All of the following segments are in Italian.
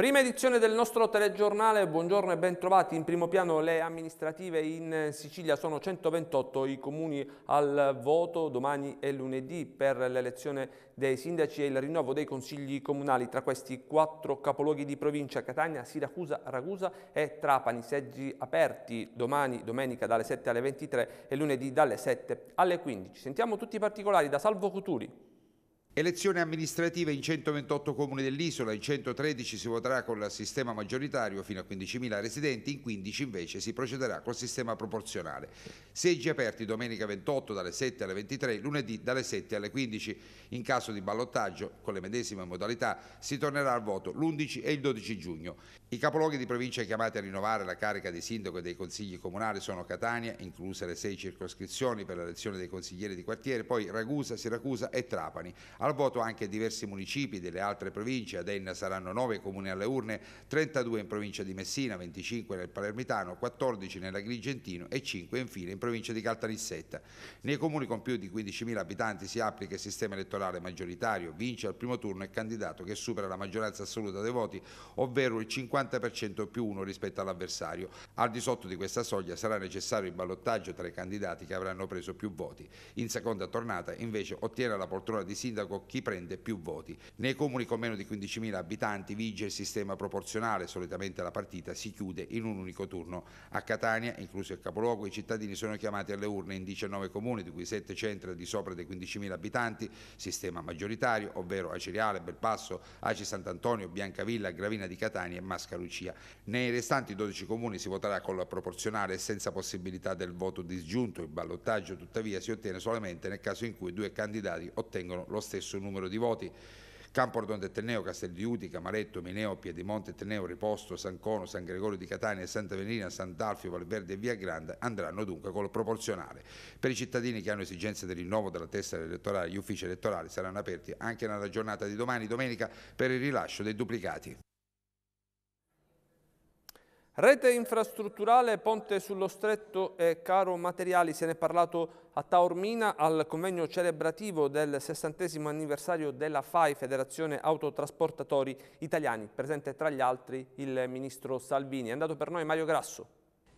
Prima edizione del nostro telegiornale, buongiorno e bentrovati. In primo piano le amministrative in Sicilia sono 128 i comuni al voto domani e lunedì per l'elezione dei sindaci e il rinnovo dei consigli comunali. Tra questi quattro capoluoghi di provincia Catania, Siracusa, Ragusa e Trapani. Seggi aperti domani, domenica dalle 7 alle 23 e lunedì dalle 7 alle 15. Sentiamo tutti i particolari da Salvo Cuturi. Elezioni amministrative in 128 comuni dell'isola, in 113 si voterà con il sistema maggioritario fino a 15.000 residenti, in 15 invece si procederà col sistema proporzionale. Seggi aperti domenica 28 dalle 7 alle 23, lunedì dalle 7 alle 15. In caso di ballottaggio, con le medesime modalità, si tornerà al voto l'11 e il 12 giugno. I capoluoghi di provincia chiamati a rinnovare la carica di sindaco e dei consigli comunali sono Catania, incluse le sei circoscrizioni per l'elezione dei consiglieri di quartiere, poi Ragusa, Siracusa e Trapani. Al al voto anche diversi municipi delle altre province, ad Enna saranno 9 comuni alle urne, 32 in provincia di Messina, 25 nel Palermitano, 14 nell'Agrigentino e 5 infine in provincia di Caltanissetta. Nei comuni con più di 15.000 abitanti si applica il sistema elettorale maggioritario, vince al primo turno il candidato che supera la maggioranza assoluta dei voti, ovvero il 50% più uno rispetto all'avversario. Al di sotto di questa soglia sarà necessario il ballottaggio tra i candidati che avranno preso più voti. In seconda tornata invece ottiene la poltrona di sindaco sindaco chi prende più voti. Nei comuni con meno di 15.000 abitanti vige il sistema proporzionale, solitamente la partita si chiude in un unico turno. A Catania, incluso il capoluogo, i cittadini sono chiamati alle urne in 19 comuni, di cui 7 centri di sopra dei 15.000 abitanti, sistema maggioritario, ovvero Aceriale, Belpasso, Aci Sant'Antonio, Biancavilla, Gravina di Catania e Mascalucia. Nei restanti 12 comuni si voterà con la proporzionale senza possibilità del voto disgiunto. Il ballottaggio tuttavia si ottiene solamente nel caso in cui due candidati ottengono lo stesso stesso numero di voti. Campordono del Tenneo, Castel di Utica, Maretto, Mineo, Piedimonte, Tenneo, Riposto, San Cono, San Gregorio di Catania, Santa Venina, Sant'Alfio, Valverde e Via Grande andranno dunque col proporzionale. Per i cittadini che hanno esigenze del rinnovo della tessera elettorale, gli uffici elettorali saranno aperti anche nella giornata di domani, domenica, per il rilascio dei duplicati. Rete infrastrutturale Ponte sullo Stretto e Caro Materiali, se ne è parlato a Taormina al convegno celebrativo del 60 anniversario della FAI, Federazione Autotrasportatori Italiani, presente tra gli altri il ministro Salvini. È andato per noi Mario Grasso.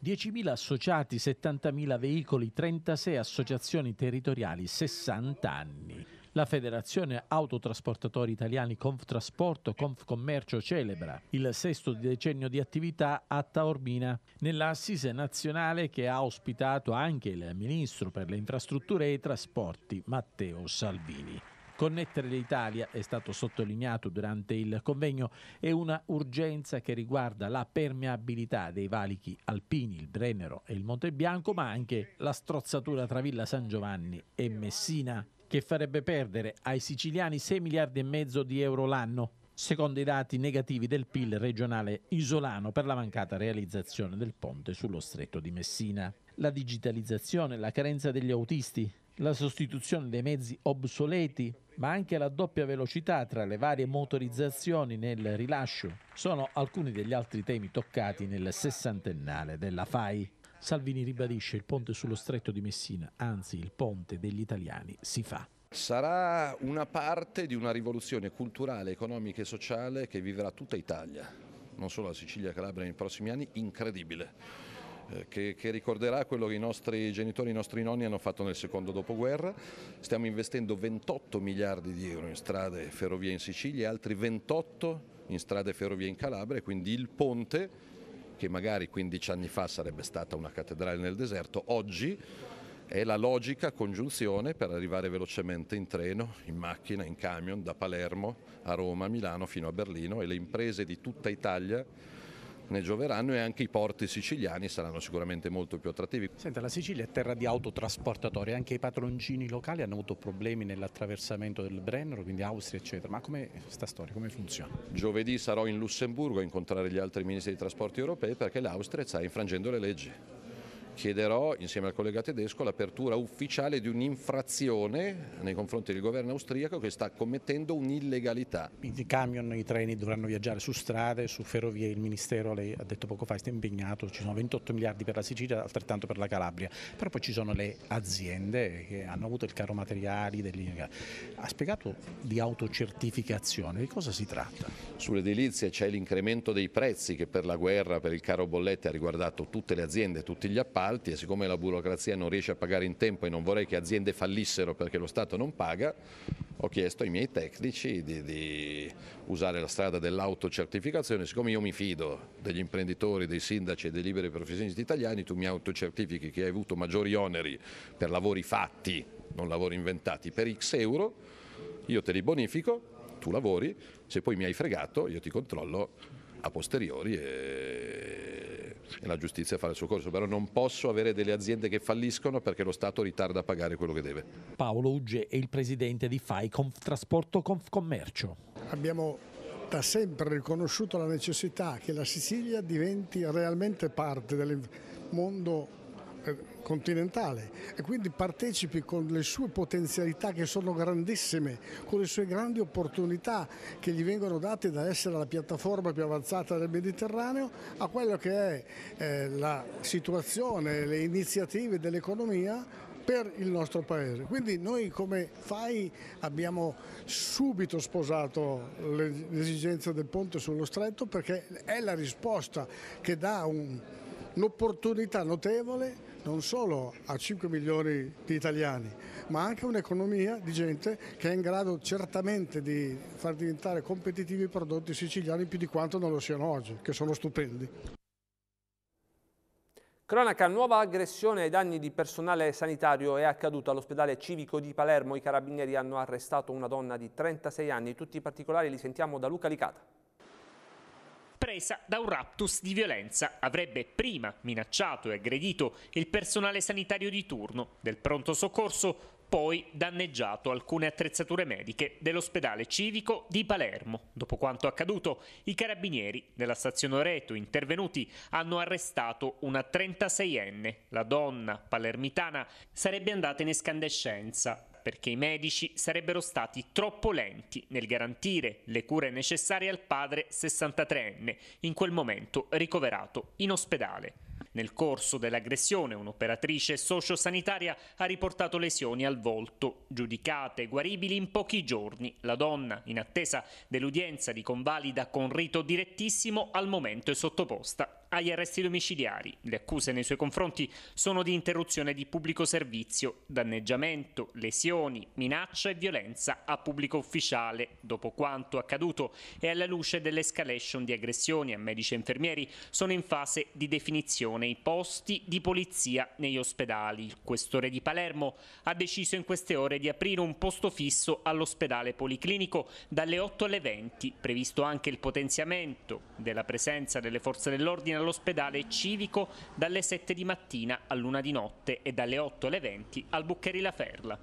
10.000 associati, 70.000 veicoli, 36 associazioni territoriali, 60 anni. La Federazione Autotrasportatori Italiani Conftrasporto Confcommercio celebra il sesto decennio di attività a Taormina nell'assise nazionale che ha ospitato anche il Ministro per le Infrastrutture e i Trasporti Matteo Salvini. Connettere l'Italia, è stato sottolineato durante il convegno, è una urgenza che riguarda la permeabilità dei valichi alpini, il Brennero e il Monte Bianco, ma anche la strozzatura tra Villa San Giovanni e Messina che farebbe perdere ai siciliani 6 miliardi e mezzo di euro l'anno, secondo i dati negativi del PIL regionale isolano per la mancata realizzazione del ponte sullo stretto di Messina. La digitalizzazione, la carenza degli autisti, la sostituzione dei mezzi obsoleti, ma anche la doppia velocità tra le varie motorizzazioni nel rilascio sono alcuni degli altri temi toccati nel sessantennale della FAI. Salvini ribadisce il ponte sullo stretto di Messina, anzi il ponte degli italiani si fa. Sarà una parte di una rivoluzione culturale, economica e sociale che vivrà tutta Italia, non solo la Sicilia e Calabria nei prossimi anni, incredibile. Eh, che, che, ricorderà quello che i nostri genitori, i nostri nonni hanno fatto nel secondo dopoguerra. Stiamo investendo 28 miliardi di euro in strade e ferrovie in Sicilia e altri 28 in strade e ferrovie in Calabria, quindi il ponte che magari 15 anni fa sarebbe stata una cattedrale nel deserto, oggi è la logica congiunzione per arrivare velocemente in treno, in macchina, in camion da Palermo a Roma, a Milano fino a Berlino e le imprese di tutta Italia ne gioveranno e anche i porti siciliani saranno sicuramente molto più attrattivi. Senta, la Sicilia è terra di autotrasportatori, anche i patroncini locali hanno avuto problemi nell'attraversamento del Brennero, quindi Austria eccetera, ma come sta storia, come funziona? Giovedì sarò in Lussemburgo a incontrare gli altri ministri dei trasporti europei perché l'Austria sta infrangendo le leggi chiederò insieme al collega tedesco l'apertura ufficiale di un'infrazione nei confronti del governo austriaco che sta commettendo un'illegalità. I camion, i treni dovranno viaggiare su strade, su ferrovie, il Ministero, lei ha detto poco fa, sta impegnato, ci sono 28 miliardi per la Sicilia, altrettanto per la Calabria, però poi ci sono le aziende che hanno avuto il caro materiali, degli... ha spiegato di autocertificazione, di cosa si tratta? Sull'edilizia c'è l'incremento dei prezzi che per la guerra, per il caro bollette ha riguardato tutte le aziende, tutti gli appalti, appalti e siccome la burocrazia non riesce a pagare in tempo e non vorrei che aziende fallissero perché lo Stato non paga, ho chiesto ai miei tecnici di, di usare la strada dell'autocertificazione, siccome io mi fido degli imprenditori, dei sindaci e dei liberi professionisti italiani, tu mi autocertifichi che hai avuto maggiori oneri per lavori fatti, non lavori inventati, per X euro, io te li bonifico, tu lavori, se poi mi hai fregato io ti controllo a posteriori e, e la giustizia fa il suo corso, però non posso avere delle aziende che falliscono perché lo Stato ritarda a pagare quello che deve. Paolo Ugge è il presidente di FAI Trasporto Confcommercio. Abbiamo da sempre riconosciuto la necessità che la Sicilia diventi realmente parte del mondo eh, continentale e quindi partecipi con le sue potenzialità che sono grandissime, con le sue grandi opportunità che gli vengono date da essere la piattaforma più avanzata del Mediterraneo a quello che è eh, la situazione, le iniziative dell'economia per il nostro paese. Quindi noi come FAI abbiamo subito sposato l'esigenza del ponte sullo stretto perché è la risposta che dà un, un'opportunità notevole non solo a 5 milioni di italiani, ma anche un'economia di gente che è in grado certamente di far diventare competitivi i prodotti siciliani più di quanto non lo siano oggi, che sono stupendi. Cronaca, nuova aggressione ai danni di personale sanitario è accaduta all'ospedale civico di Palermo. I carabinieri hanno arrestato una donna di 36 anni. Tutti i particolari li sentiamo da Luca Licata presa da un raptus di violenza, avrebbe prima minacciato e aggredito il personale sanitario di turno del pronto soccorso, poi danneggiato alcune attrezzature mediche dell'ospedale civico di Palermo. Dopo quanto accaduto, i carabinieri della stazione Oreto intervenuti hanno arrestato una 36enne. La donna palermitana sarebbe andata in escandescenza perché i medici sarebbero stati troppo lenti nel garantire le cure necessarie al padre 63enne, in quel momento ricoverato in ospedale. Nel corso dell'aggressione un'operatrice sociosanitaria ha riportato lesioni al volto, giudicate guaribili in pochi giorni. La donna, in attesa dell'udienza di convalida con rito direttissimo, al momento è sottoposta agli arresti domiciliari. Le accuse nei suoi confronti sono di interruzione di pubblico servizio, danneggiamento, lesioni, minaccia e violenza a pubblico ufficiale. Dopo quanto accaduto e alla luce dell'escalation di aggressioni a medici e infermieri, sono in fase di definizione i posti di polizia negli ospedali. Il questore di Palermo ha deciso in queste ore di aprire un posto fisso all'ospedale policlinico dalle 8 alle 20, previsto anche il potenziamento della presenza delle forze dell'ordine all'ospedale civico dalle 7 di mattina all'una di notte e dalle 8 alle 20 al Buccheri La Ferla.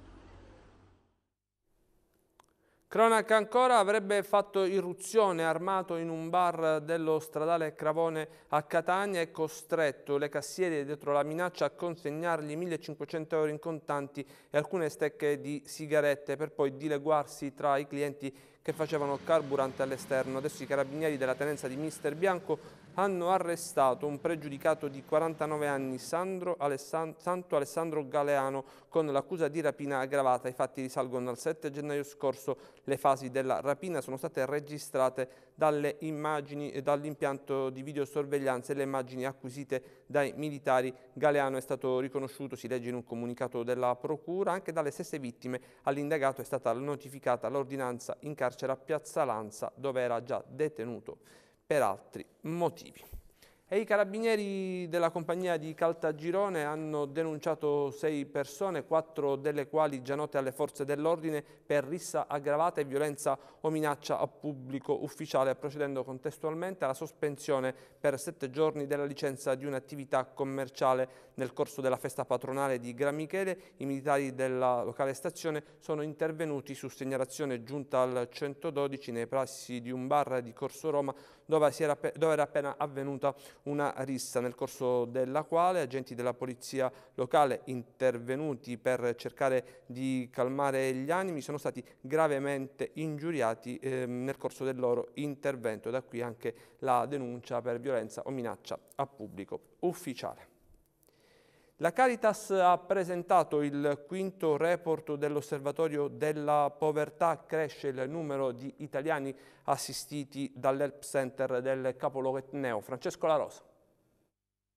Cronaca ancora avrebbe fatto irruzione armato in un bar dello stradale Cravone a Catania e costretto le cassiere dietro la minaccia a consegnargli 1500 euro in contanti e alcune stecche di sigarette per poi dileguarsi tra i clienti che facevano carburante all'esterno. Adesso i carabinieri della tenenza di Mister Bianco hanno arrestato un pregiudicato di 49 anni Sandro Alessand Santo Alessandro Galeano con l'accusa di rapina aggravata. I fatti risalgono al 7 gennaio scorso. Le fasi della rapina sono state registrate dalle immagini dall'impianto di videosorveglianza e le immagini acquisite dai militari. Galeano è stato riconosciuto, si legge in un comunicato della procura, anche dalle stesse vittime. All'indagato è stata notificata l'ordinanza in carcere a Piazza Lanza dove era già detenuto per altri motivi. E i carabinieri della compagnia di Caltagirone hanno denunciato sei persone, quattro delle quali già note alle forze dell'ordine per rissa aggravata e violenza o minaccia a pubblico ufficiale, procedendo contestualmente alla sospensione per sette giorni della licenza di un'attività commerciale. Nel corso della festa patronale di Gran Michele. i militari della locale stazione sono intervenuti su segnalazione giunta al 112 nei prassi di un bar di Corso Roma dove, era, dove era appena avvenuta una rissa nel corso della quale agenti della polizia locale intervenuti per cercare di calmare gli animi sono stati gravemente ingiuriati eh, nel corso del loro intervento, da qui anche la denuncia per violenza o minaccia a pubblico ufficiale. La Caritas ha presentato il quinto report dell'Osservatorio della Povertà, cresce il numero di italiani assistiti dall'Help Center del capoluogo etneo. Francesco La Rosa.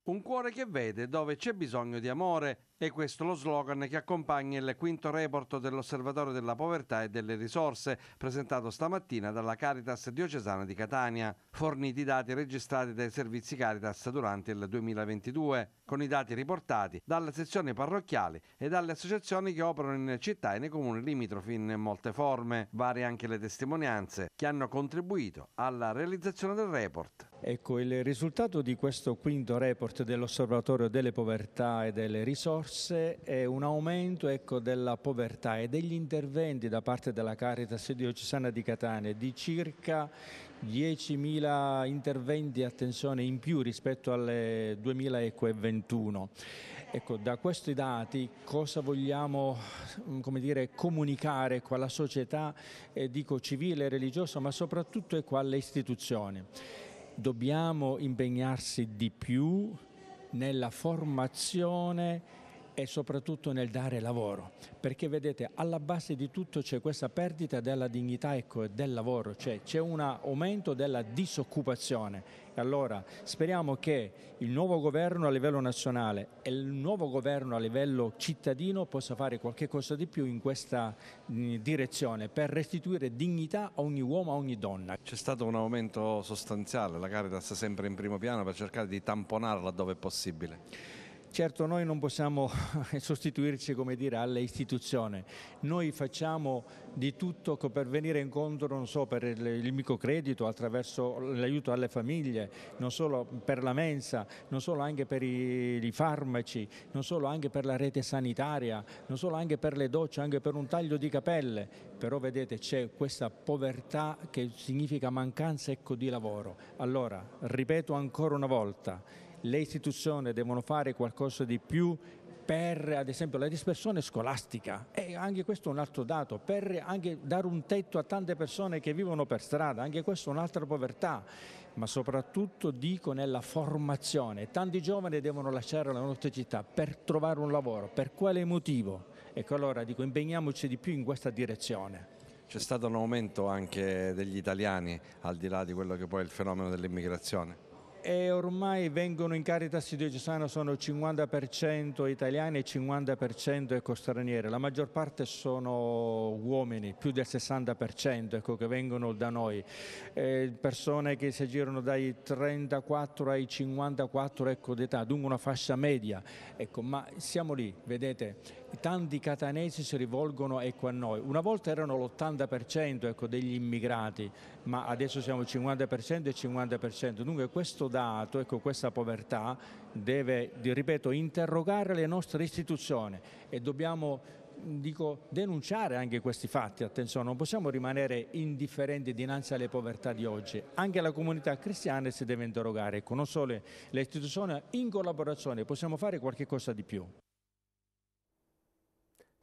Un cuore che vede dove c'è bisogno di amore, e questo è lo slogan che accompagna il quinto report dell'Osservatorio della Povertà e delle Risorse, presentato stamattina dalla Caritas Diocesana di Catania, forniti i dati registrati dai servizi Caritas durante il 2022, con i dati riportati dalle sezioni parrocchiali e dalle associazioni che operano in città e nei comuni limitrofi in molte forme. Varie anche le testimonianze che hanno contribuito alla realizzazione del report. Ecco, il risultato di questo quinto report dell'Osservatorio delle Povertà e delle Risorse forse è un aumento ecco, della povertà e degli interventi da parte della Caritas diocesana di Catania di circa 10.000 interventi attenzione, in più rispetto alle 2021. Ecco, da questi dati cosa vogliamo mm, dire, comunicare ecco, alla società eh, dico, civile e religiosa, ma soprattutto ecco, alle istituzioni? Dobbiamo impegnarsi di più nella formazione e soprattutto nel dare lavoro, perché vedete alla base di tutto c'è questa perdita della dignità ecco, del lavoro, cioè c'è un aumento della disoccupazione. E allora speriamo che il nuovo governo a livello nazionale e il nuovo governo a livello cittadino possa fare qualche cosa di più in questa mm, direzione per restituire dignità a ogni uomo, a ogni donna. C'è stato un aumento sostanziale, la Caritas sempre in primo piano per cercare di tamponarla laddove è possibile. Certo noi non possiamo sostituirci dire, alle istituzioni, noi facciamo di tutto per venire incontro non so, per il microcredito, attraverso l'aiuto alle famiglie, non solo per la mensa, non solo anche per i, i farmaci, non solo anche per la rete sanitaria, non solo anche per le docce, anche per un taglio di capelle, però vedete c'è questa povertà che significa mancanza ecco, di lavoro. Allora, ripeto ancora una volta, le istituzioni devono fare qualcosa di più per ad esempio la dispersione scolastica e anche questo è un altro dato, per dare un tetto a tante persone che vivono per strada, anche questo è un'altra povertà, ma soprattutto dico nella formazione, tanti giovani devono lasciare la nostra città per trovare un lavoro, per quale motivo? Ecco allora dico impegniamoci di più in questa direzione. C'è stato un aumento anche degli italiani al di là di quello che poi è il fenomeno dell'immigrazione? e ormai vengono in Caritas diocesana sono 50% italiani e 50% ecco, stranieri, la maggior parte sono uomini, più del 60% ecco, che vengono da noi, eh, persone che si aggirano dai 34 ai 54 ecco, d'età, dunque una fascia media, ecco, ma siamo lì, vedete, tanti catanesi si rivolgono ecco, a noi. Una volta erano l'80% ecco, degli immigrati, ma adesso siamo il 50% e 50%. Dunque questo dato, ecco, questa povertà deve, ripeto, interrogare le nostre istituzioni e dobbiamo dico, denunciare anche questi fatti, attenzione, non possiamo rimanere indifferenti dinanzi alle povertà di oggi, anche la comunità cristiana si deve interrogare, ecco, non solo le istituzioni, in collaborazione possiamo fare qualche cosa di più.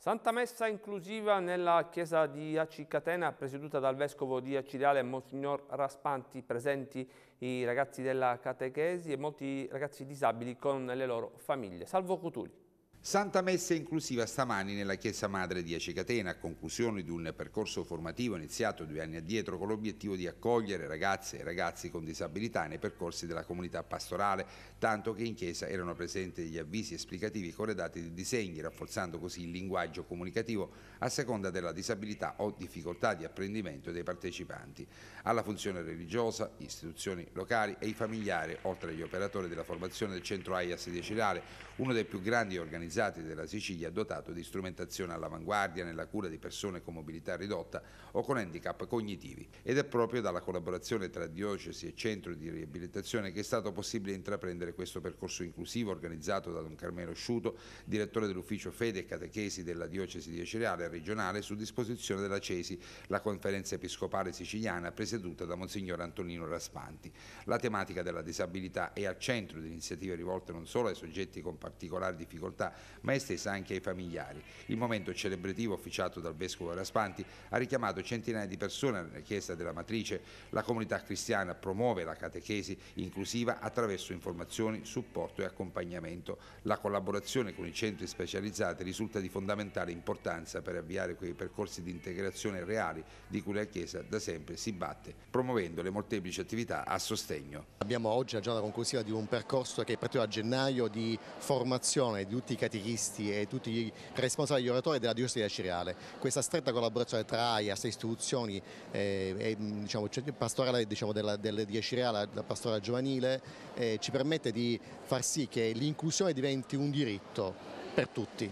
Santa Messa inclusiva nella chiesa di Acicatena, presieduta dal vescovo di Acireale Monsignor Raspanti, presenti i ragazzi della catechesi e molti ragazzi disabili con le loro famiglie. Salvo Cutuli. Santa Messa inclusiva stamani nella Chiesa Madre di Acecatena, a conclusione di un percorso formativo iniziato due anni addietro con l'obiettivo di accogliere ragazze e ragazzi con disabilità nei percorsi della comunità pastorale, tanto che in Chiesa erano presenti degli avvisi esplicativi corredati di disegni, rafforzando così il linguaggio comunicativo a seconda della disabilità o difficoltà di apprendimento dei partecipanti. Alla funzione religiosa, istituzioni locali e i familiari, oltre agli operatori della formazione del centro AIAS di Cirale, uno dei più grandi organizzatori specializzati della Sicilia dotato di strumentazione all'avanguardia nella cura di persone con mobilità ridotta o con handicap cognitivi ed è proprio dalla collaborazione tra diocesi e centro di riabilitazione che è stato possibile intraprendere questo percorso inclusivo organizzato da Don Carmelo Sciuto, direttore dell'ufficio Fede e Catechesi della diocesi di Cereale regionale su disposizione della CESI, la conferenza episcopale siciliana presieduta da Monsignor Antonino Raspanti. La tematica della disabilità è al centro di iniziative rivolte non solo ai soggetti con particolari difficoltà ma estesa anche ai familiari. Il momento celebrativo officiato dal Vescovo Raspanti ha richiamato centinaia di persone alla chiesa della matrice. La comunità cristiana promuove la catechesi inclusiva attraverso informazioni, supporto e accompagnamento. La collaborazione con i centri specializzati risulta di fondamentale importanza per avviare quei percorsi di integrazione reali di cui la Chiesa da sempre si batte, promuovendo le molteplici attività a sostegno. Abbiamo oggi la giornata conclusiva di un percorso che è partito a gennaio di formazione di tutti i catechesi catechisti e tutti i responsabili gli oratori della diocesi di Acireale. Questa stretta collaborazione tra AIAS, istituzioni eh, e mm, diciamo, cioè, pastorale diciamo, della, della, di Cireale, la pastorale giovanile, eh, ci permette di far sì che l'inclusione diventi un diritto per tutti.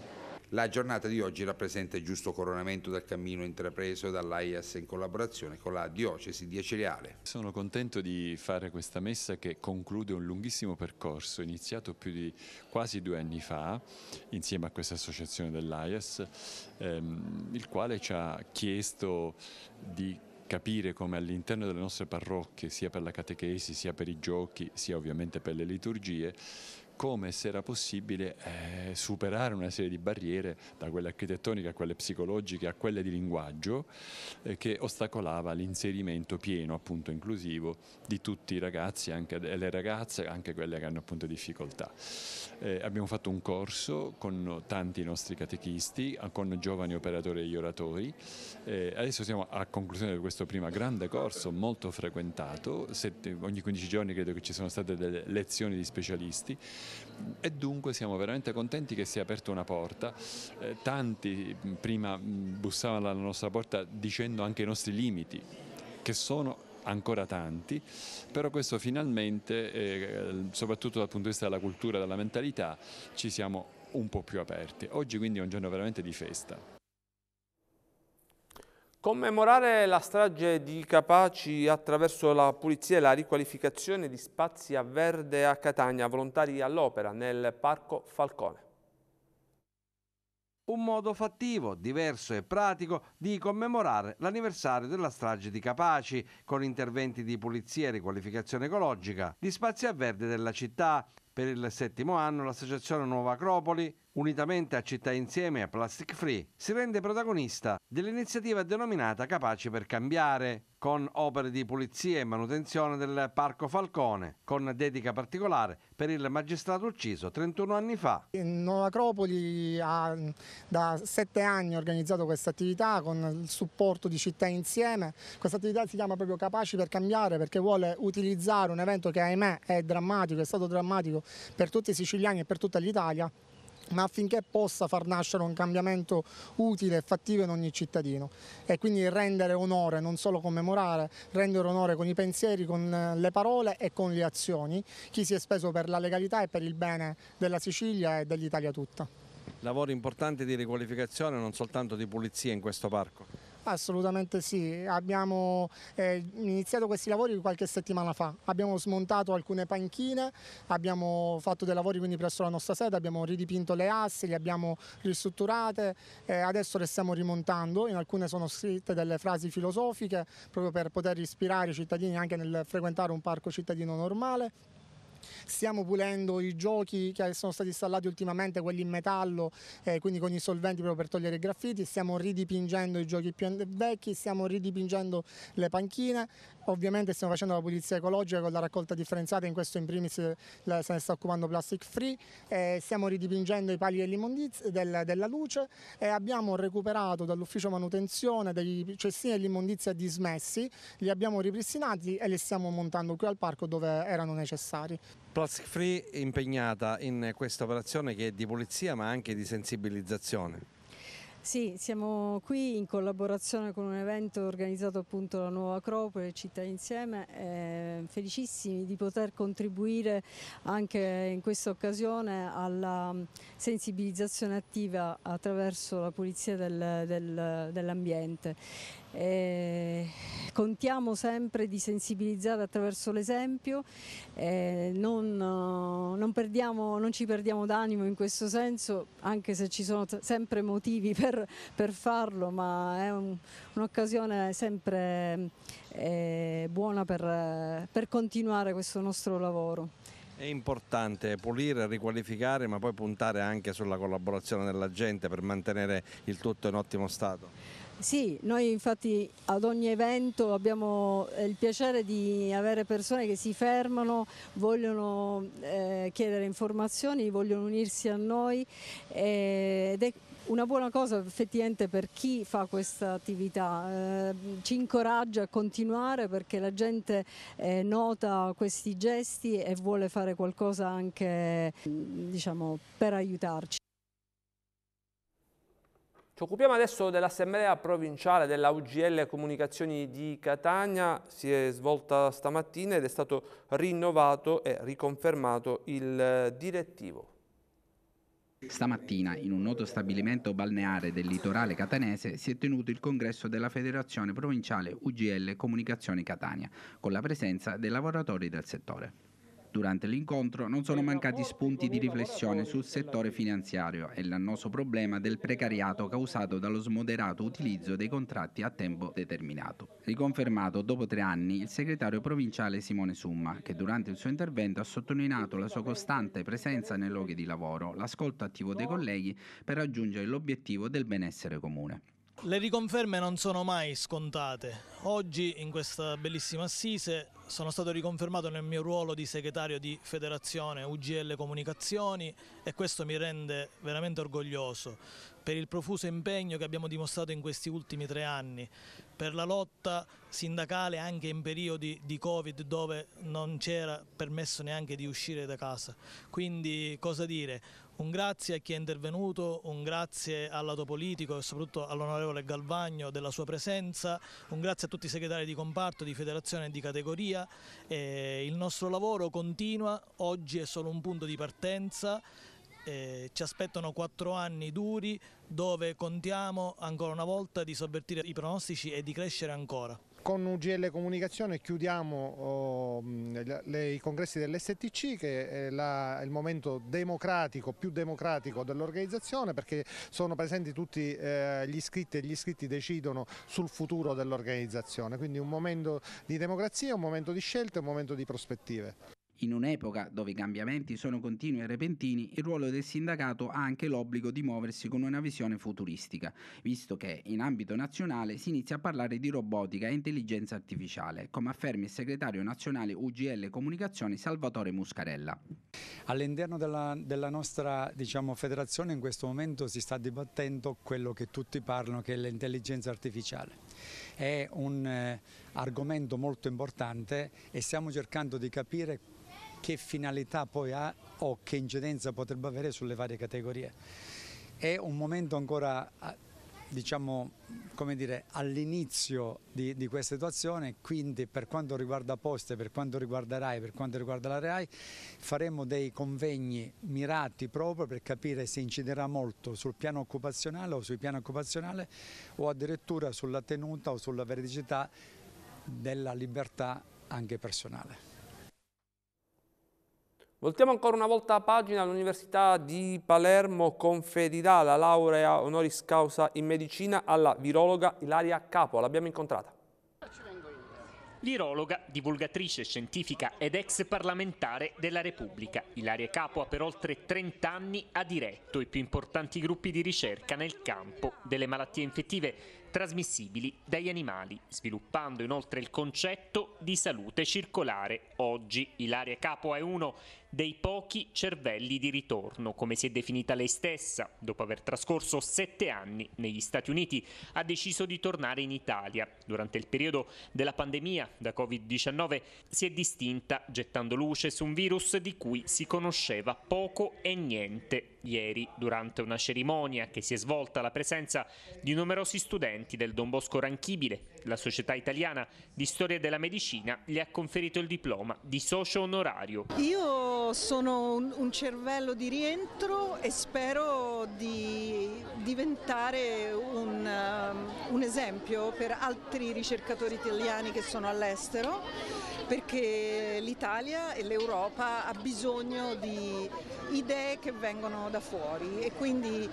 La giornata di oggi rappresenta il giusto coronamento del cammino intrapreso dall'AIAS in collaborazione con la diocesi di Eceleale. Sono contento di fare questa messa che conclude un lunghissimo percorso iniziato più di quasi due anni fa insieme a questa associazione dell'AIAS, ehm, il quale ci ha chiesto di capire come all'interno delle nostre parrocchie, sia per la catechesi, sia per i giochi, sia ovviamente per le liturgie, come se era possibile eh, superare una serie di barriere, da quelle architettoniche a quelle psicologiche a quelle di linguaggio, eh, che ostacolava l'inserimento pieno, appunto inclusivo, di tutti i ragazzi anche, e le ragazze, anche quelle che hanno appunto difficoltà. Eh, abbiamo fatto un corso con tanti nostri catechisti, con giovani operatori e oratori. Eh, adesso siamo a conclusione di questo primo grande corso, molto frequentato, sette, ogni 15 giorni credo che ci sono state delle lezioni di specialisti e dunque siamo veramente contenti che sia aperta una porta. Eh, tanti prima bussavano alla nostra porta dicendo anche i nostri limiti, che sono ancora tanti, però questo finalmente, eh, soprattutto dal punto di vista della cultura, e della mentalità, ci siamo un po' più aperti. Oggi quindi è un giorno veramente di festa. Commemorare la strage di Capaci attraverso la pulizia e la riqualificazione di spazi a verde a Catania, volontari all'opera nel Parco Falcone. Un modo fattivo, diverso e pratico di commemorare l'anniversario della strage di Capaci, con interventi di pulizia e riqualificazione ecologica di spazi a verde della città. Per il settimo anno l'associazione Nuova Acropoli unitamente a Città Insieme e a Plastic Free, si rende protagonista dell'iniziativa denominata Capaci per Cambiare, con opere di pulizia e manutenzione del Parco Falcone, con dedica particolare per il magistrato ucciso 31 anni fa. Nuova Acropoli ha da sette anni organizzato questa attività con il supporto di Città Insieme. Questa attività si chiama proprio Capaci per Cambiare perché vuole utilizzare un evento che ahimè è drammatico, è stato drammatico per tutti i siciliani e per tutta l'Italia ma affinché possa far nascere un cambiamento utile e fattivo in ogni cittadino e quindi rendere onore, non solo commemorare, rendere onore con i pensieri, con eh, le parole e con le azioni, chi si è speso per la legalità e per il bene della Sicilia e dell'Italia tutta. Lavori importanti di riqualificazione non soltanto di pulizia in questo parco. Assolutamente sì, abbiamo eh, iniziato questi lavori qualche settimana fa, abbiamo smontato alcune panchine, abbiamo fatto dei lavori quindi presso la nostra sede, abbiamo ridipinto le assi, le abbiamo ristrutturate, eh, adesso le stiamo rimontando, in alcune sono scritte delle frasi filosofiche proprio per poter ispirare i cittadini anche nel frequentare un parco cittadino normale. Stiamo pulendo i giochi che sono stati installati ultimamente, quelli in metallo, eh, quindi con i solventi proprio per togliere i graffiti. Stiamo ridipingendo i giochi più vecchi, stiamo ridipingendo le panchine. Ovviamente stiamo facendo la pulizia ecologica con la raccolta differenziata, in questo in primis eh, se ne sta occupando Plastic Free. Eh, stiamo ridipingendo i pali del, della luce e abbiamo recuperato dall'ufficio manutenzione dei cestini dell'immondizia dismessi, li abbiamo ripristinati e li stiamo montando qui al parco dove erano necessari. Plastic Free impegnata in questa operazione che è di pulizia ma anche di sensibilizzazione. Sì, siamo qui in collaborazione con un evento organizzato appunto dalla Nuova Acropoli, Città Insieme, eh, felicissimi di poter contribuire anche in questa occasione alla sensibilizzazione attiva attraverso la pulizia del, del, dell'ambiente. Eh, contiamo sempre di sensibilizzare attraverso l'esempio, eh, non, eh, non, non, ci perdiamo d'animo in questo senso, anche se ci sono sempre motivi per, per, farlo, ma è un'occasione sempre eh, buona per, per continuare questo nostro lavoro. È importante pulire, riqualificare, ma poi puntare anche sulla collaborazione della gente per mantenere il tutto in ottimo stato. Sì, noi infatti ad ogni evento abbiamo eh, il piacere di avere persone che si fermano, vogliono eh, chiedere informazioni, vogliono unirsi a noi eh, ed è una buona cosa effettivamente per chi fa questa attività, eh, ci incoraggia a continuare perché la gente eh, nota questi gesti e vuole fare qualcosa anche diciamo, per aiutarci. Ci occupiamo adesso dell'assemblea provinciale della UGL Comunicazioni di Catania, si è svolta stamattina ed è stato rinnovato e riconfermato il eh, direttivo. Stamattina, in un noto stabilimento balneare del litorale catanese, si è tenuto il congresso della Federazione Provinciale UGL Comunicazioni Catania, con la presenza dei lavoratori del settore. Durante l'incontro non sono mancati spunti di riflessione sul settore finanziario e l'annoso problema del precariato causato dallo smoderato utilizzo dei contratti a tempo determinato. Riconfermato dopo tre anni il segretario provinciale Simone Summa, che durante il suo intervento ha sottolineato la sua costante presenza nei luoghi di lavoro, l'ascolto attivo dei colleghi per raggiungere l'obiettivo del benessere comune. Le riconferme non sono mai scontate. Oggi, in questa bellissima assise, sono stato riconfermato nel mio ruolo di segretario di federazione UGL Comunicazioni e questo mi rende veramente orgoglioso per il profuso impegno che abbiamo dimostrato in questi ultimi tre anni, per la lotta sindacale anche in periodi di Covid dove non c'era permesso neanche di uscire da casa. Quindi cosa dire? Un grazie a chi è intervenuto, un grazie al lato politico e soprattutto all'onorevole Galvagno della sua presenza, un grazie a tutti i segretari di comparto, di federazione e di categoria. Eh, il nostro lavoro continua, oggi è solo un punto di partenza. Eh, ci aspettano quattro anni duri dove contiamo ancora una volta di sovvertire i pronostici e di crescere ancora. Con UGL Comunicazione chiudiamo oh, mm, le, i congressi dell'STC che è, la, il momento democratico, più democratico dell'organizzazione perché sono presenti tutti eh, gli iscritti e gli iscritti decidono sul futuro dell'organizzazione, quindi un momento di democrazia, un momento di scelte, un momento di prospettive. In un'epoca dove i cambiamenti sono continui e repentini, il ruolo del sindacato ha anche l'obbligo di muoversi con una visione futuristica, visto che in ambito nazionale si inizia a parlare di robotica e intelligenza artificiale, come afferma il segretario nazionale UGL Comunicazioni Salvatore Muscarella. All'interno della, della nostra diciamo, federazione in questo momento si sta dibattendo quello che tutti parlano che è l'intelligenza artificiale. È un eh, argomento molto importante e stiamo cercando di capire che finalità poi ha o che incidenza potrebbe avere sulle varie categorie. È un momento ancora diciamo, all'inizio di, di, questa situazione, quindi per quanto riguarda Poste, per quanto riguarda RAI, per quanto riguarda la RAI, faremo dei convegni mirati proprio per capire se inciderà molto sul piano occupazionale o sul piano occupazionale o addirittura sulla tenuta o sulla veridicità della libertà anche personale. Voltiamo ancora una volta la pagina all'Università di Palermo conferirà la laurea honoris causa in medicina alla virologa Ilaria Capo, l'abbiamo incontrata. Virologa, divulgatrice scientifica ed ex parlamentare della Repubblica, Ilaria Capua per oltre 30 anni ha diretto i più importanti gruppi di ricerca nel campo delle malattie infettive trasmissibili dagli animali, sviluppando inoltre il concetto di salute circolare. Oggi Ilaria Capo è uno dei pochi cervelli di ritorno, come si è definita lei stessa, dopo aver trascorso sette anni negli Stati Uniti, ha deciso di tornare in Italia. Durante il periodo della pandemia da Covid-19 si è distinta gettando luce su un virus di cui si conosceva poco e niente ieri durante una cerimonia che si è svolta alla presenza di numerosi studenti del Don Bosco Ranchibile. La Società Italiana di Storia della Medicina gli ha conferito il diploma di socio onorario. Io sono un, un cervello di rientro e spero di diventare un, um, un esempio per altri ricercatori italiani che sono all'estero perché l'Italia e l'Europa ha bisogno di idee che vengono da fuori e quindi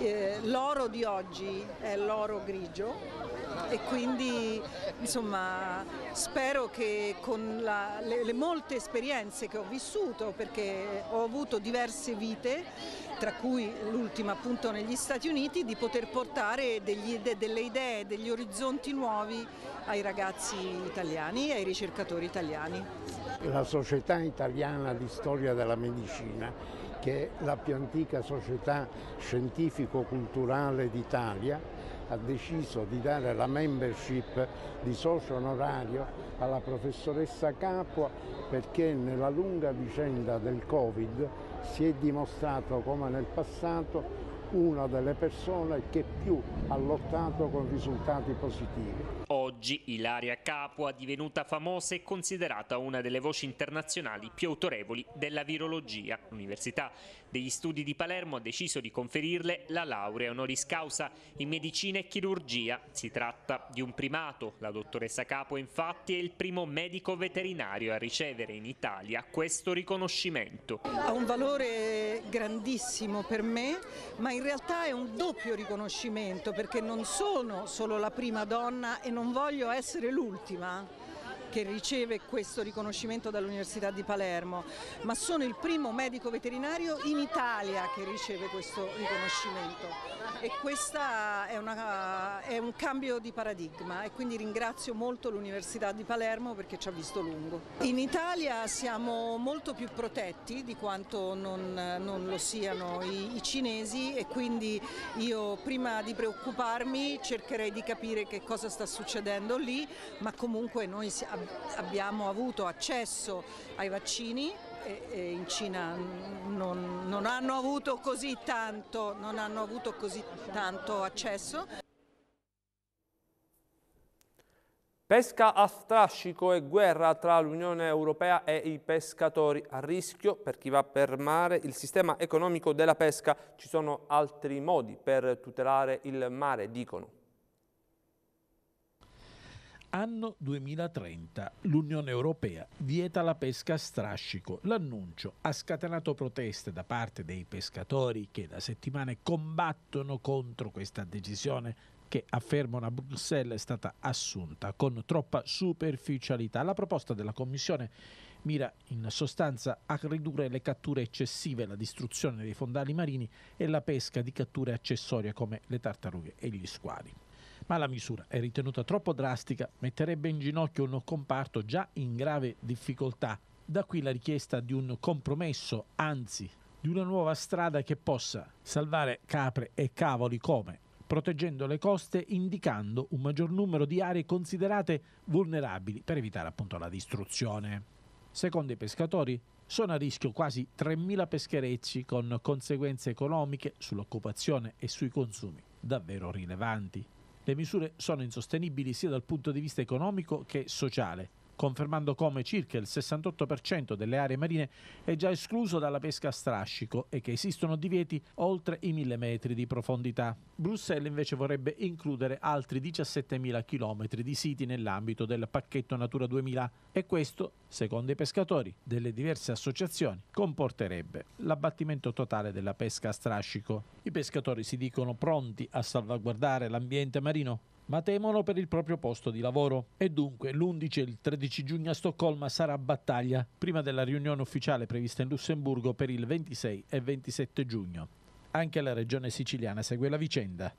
eh, l'oro di oggi è l'oro grigio e quindi insomma, spero che con la, le, le molte esperienze che ho vissuto, perché ho avuto diverse vite, tra cui l'ultima appunto negli Stati Uniti, di poter portare degli, de, delle idee, degli orizzonti nuovi ai ragazzi italiani e ai ricercatori italiani. La Società Italiana di Storia della Medicina, che è la più antica società scientifico-culturale d'Italia, ha deciso di dare la membership di socio onorario alla professoressa Capua perché nella lunga vicenda del Covid si è dimostrato come nel passato una delle persone che più ha lottato con risultati positivi Oggi Ilaria Capua, divenuta famosa, e considerata una delle voci internazionali più autorevoli della virologia. L'Università degli Studi di Palermo ha deciso di conferirle la laurea honoris causa in medicina e chirurgia. Si tratta di un primato. La dottoressa Capua, infatti, è il primo medico veterinario a ricevere in Italia questo riconoscimento. Ha un valore grandissimo per me, ma in realtà è un doppio riconoscimento perché non sono solo la prima donna e non non voglio essere l'ultima che riceve questo riconoscimento dall'Università di Palermo, ma sono il primo medico veterinario in Italia che riceve questo riconoscimento e questo è, è, un cambio di paradigma e quindi ringrazio molto l'Università di Palermo perché ci ha visto lungo. In Italia siamo molto più protetti di quanto non, non lo siano i, i cinesi e quindi io prima di preoccuparmi cercherei di capire che cosa sta succedendo lì, ma comunque noi abbiamo abbiamo avuto accesso ai vaccini e, e in Cina non, non, hanno avuto così tanto, non hanno avuto così tanto accesso. Pesca a strascico e guerra tra l'Unione Europea e i pescatori a rischio per chi va per mare. Il sistema economico della pesca ci sono altri modi per tutelare il mare, dicono. Anno 2030. L'Unione Europea vieta la pesca a strascico. L'annuncio ha scatenato proteste da parte dei pescatori che da settimane combattono contro questa decisione che affermano a Bruxelles è stata assunta con troppa superficialità. La proposta della Commissione mira in sostanza a ridurre le catture eccessive, la distruzione dei fondali marini e la pesca di catture accessorie come le tartarughe e gli squali ma la misura è ritenuta troppo drastica, metterebbe in ginocchio un comparto già in grave difficoltà. Da qui la richiesta di un compromesso, anzi di una nuova strada che possa salvare capre e cavoli come proteggendo le coste, indicando un maggior numero di aree considerate vulnerabili per evitare appunto la distruzione. Secondo i pescatori, sono a rischio quasi 3.000 pescherecci con conseguenze economiche sull'occupazione e sui consumi davvero rilevanti. Le misure sono insostenibili sia dal punto di vista economico che sociale confermando come circa il 68% delle aree marine è già escluso dalla pesca a strascico e che esistono divieti oltre i 1000 metri di profondità. Bruxelles invece vorrebbe includere altri 17.000 km di siti nell'ambito del pacchetto Natura 2000 e questo, secondo i pescatori delle diverse associazioni, comporterebbe l'abbattimento totale della pesca a strascico. I pescatori si dicono pronti a salvaguardare l'ambiente marino ma temono per il proprio posto di lavoro. E dunque l'11 e il 13 giugno a Stoccolma sarà battaglia, prima della riunione ufficiale prevista in Lussemburgo per il 26 e 27 giugno. Anche la regione siciliana segue la vicenda.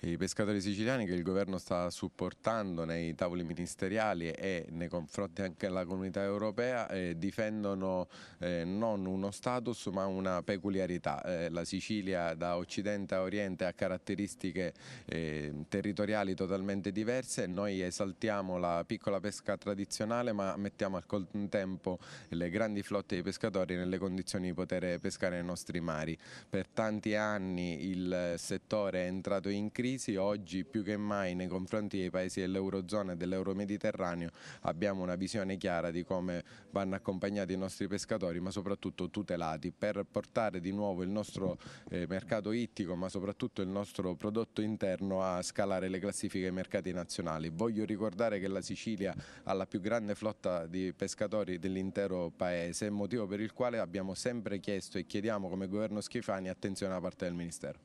I pescatori siciliani che il governo sta supportando nei tavoli ministeriali e nei confronti anche della comunità europea eh, difendono eh, non uno status ma una peculiarità. Eh, la Sicilia da occidente a oriente ha caratteristiche eh, territoriali totalmente diverse, noi esaltiamo la piccola pesca tradizionale ma mettiamo al contempo le grandi flotte di pescatori nelle condizioni di poter pescare nei nostri mari. Per tanti anni il settore è entrato in crisi, oggi più che mai nei confronti dei paesi dell'Eurozona e dell'Euromediterraneo abbiamo una visione chiara di come vanno accompagnati i nostri pescatori ma soprattutto tutelati per portare di nuovo il nostro eh, mercato ittico ma soprattutto il nostro prodotto interno a scalare le classifiche ai mercati nazionali. Voglio ricordare che la Sicilia ha la più grande flotta di pescatori dell'intero paese, motivo per il quale abbiamo sempre chiesto e chiediamo come governo Schifani attenzione a parte del Ministero.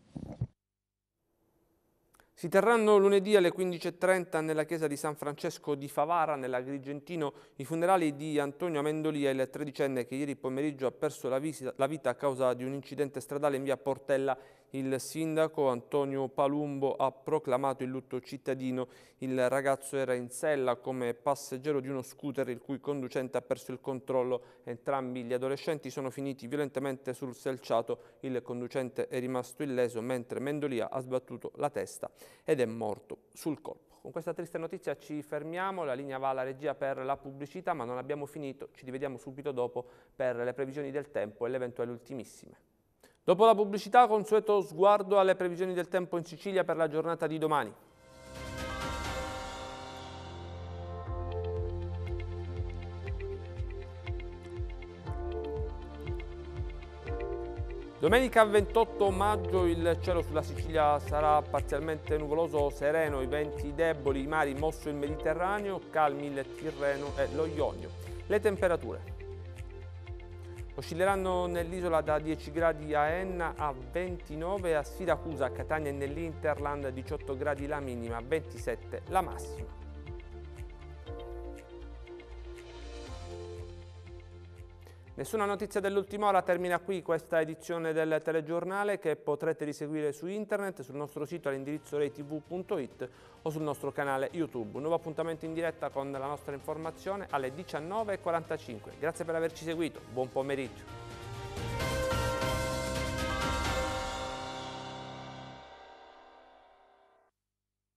Si terranno lunedì alle 15.30 nella chiesa di San Francesco di Favara, nell'Agrigentino, i funerali di Antonio Amendolia, il tredicenne che ieri pomeriggio ha perso la, visita, la vita a causa di un incidente stradale in via Portella il sindaco Antonio Palumbo ha proclamato il lutto cittadino. Il ragazzo era in sella come passeggero di uno scooter il cui conducente ha perso il controllo. Entrambi gli adolescenti sono finiti violentemente sul selciato. Il conducente è rimasto illeso mentre Mendolia ha sbattuto la testa ed è morto sul colpo. Con questa triste notizia ci fermiamo, la linea va alla regia per la pubblicità ma non abbiamo finito, ci rivediamo subito dopo per le previsioni del tempo e le eventuali ultimissime. Dopo la pubblicità, consueto sguardo alle previsioni del tempo in Sicilia per la giornata di domani. Domenica 28 maggio il cielo sulla Sicilia sarà parzialmente nuvoloso, sereno, i venti deboli, i mari mosso il Mediterraneo, calmi il Tirreno e lo Ionio. Le temperature. Oscilleranno nell'isola da 10 gradi a Enna a 29, a Siracusa, a Catania e nell'Interland 18 gradi la minima, 27 la massima. Nessuna notizia dell'ultima ora, termina qui questa edizione del telegiornale che potrete riseguire su internet, sul nostro sito all'indirizzo reitv.it o sul nostro canale YouTube. Un nuovo appuntamento in diretta con la nostra informazione alle 19.45. Grazie per averci seguito, buon pomeriggio.